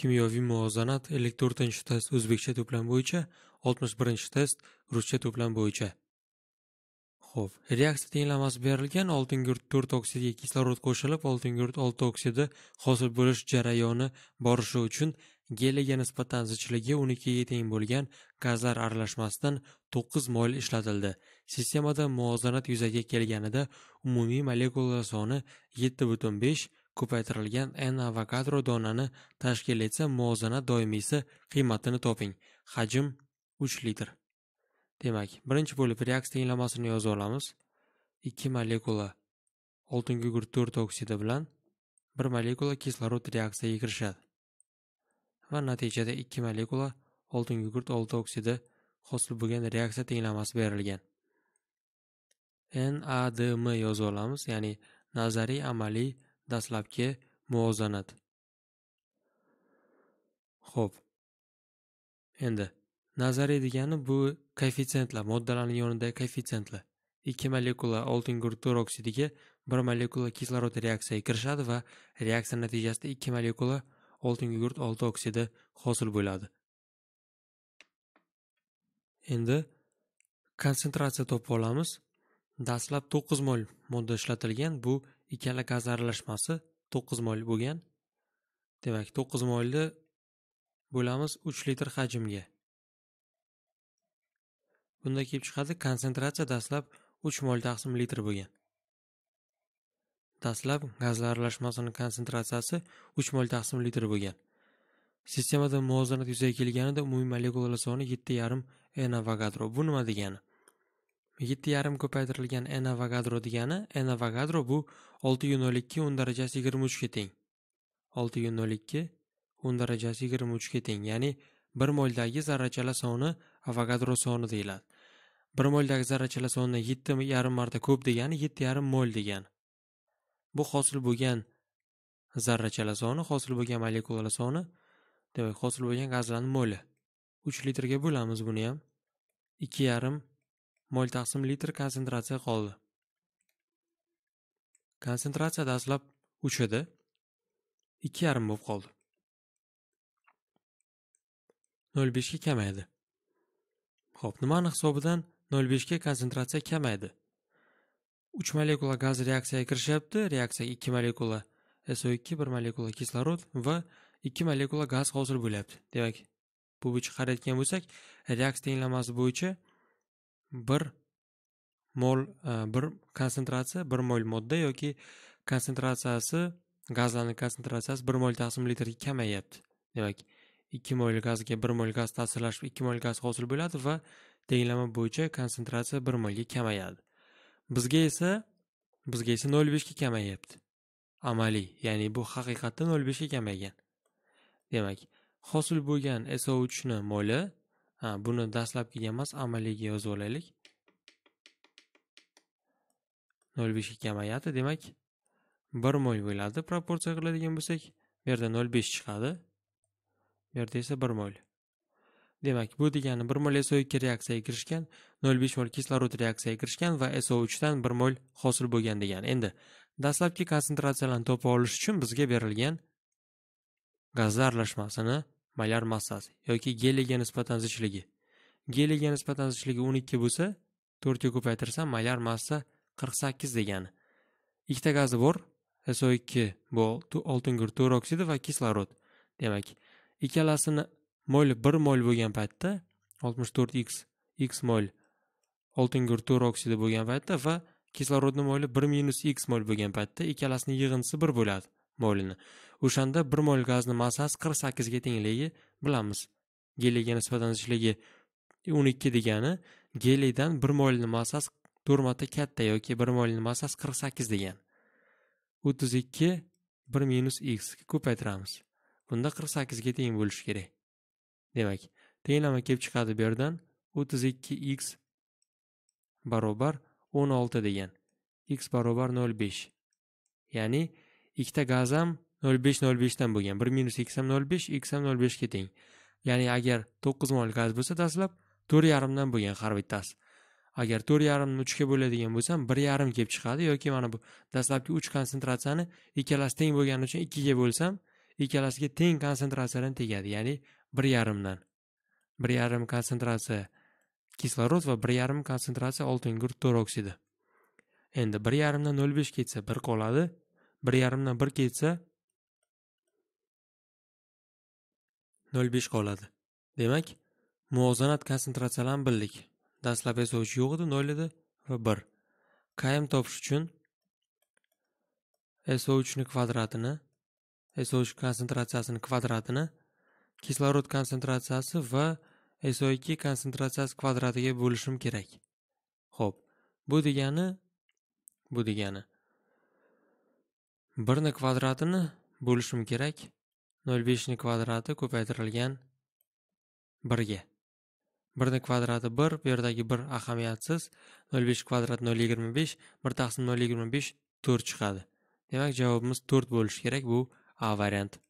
kimyoviy muvozanat ellik to'rtinchi test o'zbekcha to'plam bo'yicha oltmish birinchi test ruscha to'plam bo'yicha ho'p reaksiya tenglamasi berilgan oltingurt to'rt oksidiga kislorod qo'shilib oltingurt olti oksidi hosil bo'lish jarayoni borishi uchun geliga nisbatan zichligi o'n ikkiga teng bo'lgan gazlar aralashmasidan to'qqiz moyl ishlatildi sistemada muvozanat yuzaga kelganida umumiy molekula soni yetti butun besh ko'paytirilgan n avokadro donani tashkil etsa muvozanat doimiysi qiymatini toping hajm 3 litr demak birinchi bo'lib reaksiya tenglamasini yozib olamiz 2 molekula oltin gugurt to'rt oksidi bilan 1 molekula kislorod reaksiyaga kirishadi va natijada 2 molekula oltin gugurt olti oksidi hosil bo'lgan reaksiya tenglamasi berilgan NADM yozib olamiz, ya'ni nazariy amaliy Dastlabki muvozanat. Xo'p. Endi nazariy degani bu koeffitsientlar moddalarning yonidagi koeffitsientlar Ikki molekula oltin gurtur oksidiga bir molekula kislorod reaksiyaga kirishadi va reaksiya natijasida ikki molekula oltin gugurt olti oksidi hosil bo'ladi. Endi konsentratsiya topib olamiz. Dastlab 9 mol modda ishlatilgan bu ikkala gaz aralashmasi to'qqiz mol bo'lgan demak to'qqiz molni bo'lamiz uch litr hajmga bunda kelib chiqadi konsentratsiya dastlab uch mol taqsim litr bo'lgan dastlab gazlar aralashmasini konsentratsiyasi uch mol taqsim litr bo'lgan sistemada muvozanat yuzaga kelganida umumiy molekulalar soni yetti yarim n avogadro bu nima degani yetti yarim ko'paytirilgan n avogadro degani n avogadro bu olti yuz nol ikki o'n darajasi yigirma uchga teng olti yuz nol ikki o'n darajasi yigirma uchga teng ya'ni bir moldagi zarrachalar soni avogadro soni deyiladi bir moldagi zarrachalar sonini yetti yarim marta ko'p degani yetti yarim mol degani bu hosil bo'lgan zarrachalar soni hosil bo'lgan molekulalar soni demak hosil bo'lgan gazlarni moli uch litrga bo'lamiz buni ham ikki yarim mo'l litr konsentratsiya qoldi konsentratsiya dastlab uch edi ikki yarim bo'lib qoldi nol beshga kamaydi ho'p nimani hisobidan nol beshga konsentratsiya kamaydi uch molekula gaz reaksiyaga kirishyapti reaksiyaga ikki molekula so ikki bir molekula kislorod va ikki molekula gaz hosil bo'lyapti demak bu bo'yicha qarayotgan bo'lsak reaksiya tenglamasi bo'yicha bir mol e, bir konsentratsiya bir mol modda yoki konsentratsiyasi gazlarni konsentratsiyasi bir mol taqsim litrga kamayyapti demak ikki mol gazga bir mol gaz ta'sirlashib ikki mol gaz hosil bo'ladi va tenglama bo'yicha konsentratsiya bir molga kamayadi bizga esa bizga esa nol beshga kamayyapti amaliy ya'ni bu haqiqatda nol beshga kamaygan demak hosil bo'lgan so uchni moli Ha, buni dastlabkiga emas, amaliyga yozib olaylik. 0.5 beshga kamayadi, demak 1 mol bo'ladi. Proporsiya qiladigan bo'lsak, bu yerda 0.5 chiqadi. Bu yerda esa 1 mol. Demak, bu degani 1 mol SO2 reaksiyaga kirishgan, 0.5 mol kislorod reaksiyaga kirishgan va SO3 dan 1 mol hosil bo'lgan degani. Endi dastlabki konsentratsiyalarni topib olish uchun bizga berilgan gazlar aralashmasini maylar massasi yoki geliga nisbatan zichligi geliga nisbatan zichligi 12 bo'lsa 4 ga ko'paytirsam maylar massa 48 degani ikkita gazi bor so2 bu to'r oksidi va kislorod demak ikkalasini mol 1 mol bo'lgan paytda 64x x mol oltingur to'r oksidi bo'lgan paytda va kislorodni moli 1 minus x mol bo'lgan paytda ikkalasini yig'indisi 1 bo'ladi mo'lini o'shanda bir mol gazni massasi qirq sakkizga tengligi bilamiz geliyga nisbatan zichligi o'n ikki degani geliydan bir molni massasi to'rt marta katta yoki bir molni massasi qirq sakkiz degan o'ttiz ikki bir minus x ko'paytiramiz bunda qirq sakkizga teng bo'lishi kerak demak tenglama kelib chiqadi bu yerdan o'ttiz ikki x barobar o'n olti degan x barobar nol besh ya'ni ikkita gaz ham nol besh nol beshdan bo'lgan bir minus x ham nol besh x ham nol beshga teng ya'ni agar to'qqiz mol gaz bo'lsa dastlab to'rt yarimdan bo'lgan har bittasi agar to'rt yarimni uchga bo'ladigan bo'lsam bir yarim kelib chiqadi yoki mana bu dastlabki uch konsentratsiyani ikkalasi teng bo'lgani uchun ikkiga bo'lsam ikkalasiga teng konsentratsiyadan tegadi ya'ni bir yarimdan bir yarim konsentratsiya kislorod va bir yarim konsentratsiya oltingurt to'roksidi endi bir yarimdan nol besh ketsa bir qoladi bir yarimdan bir ketsa nol besh qoladi demak muvozanat konsentratsiyalarini bildik dastlab esa uch yo'q edi nol edi va bir km topish uchun so uchni kvadratini so uch konsentratsiyasini kvadratini kislorod konsentratsiyasi va so ikki konsentratsiyasi kvadratiga bo'lishim kerak ho'p bu degani bu degani 1 ni kvadratini bo'lishim kerak 0,5 ni kvadrati ko'paytirilgan 1 ga 1 ni kvadrati 1 bu yerdagi 1 ahamiyatsiz 0,5 kvadrat 0,25 1 taqsim 0,25 4 chiqadi demak javobimiz 4 bo'lishi kerak bu a variant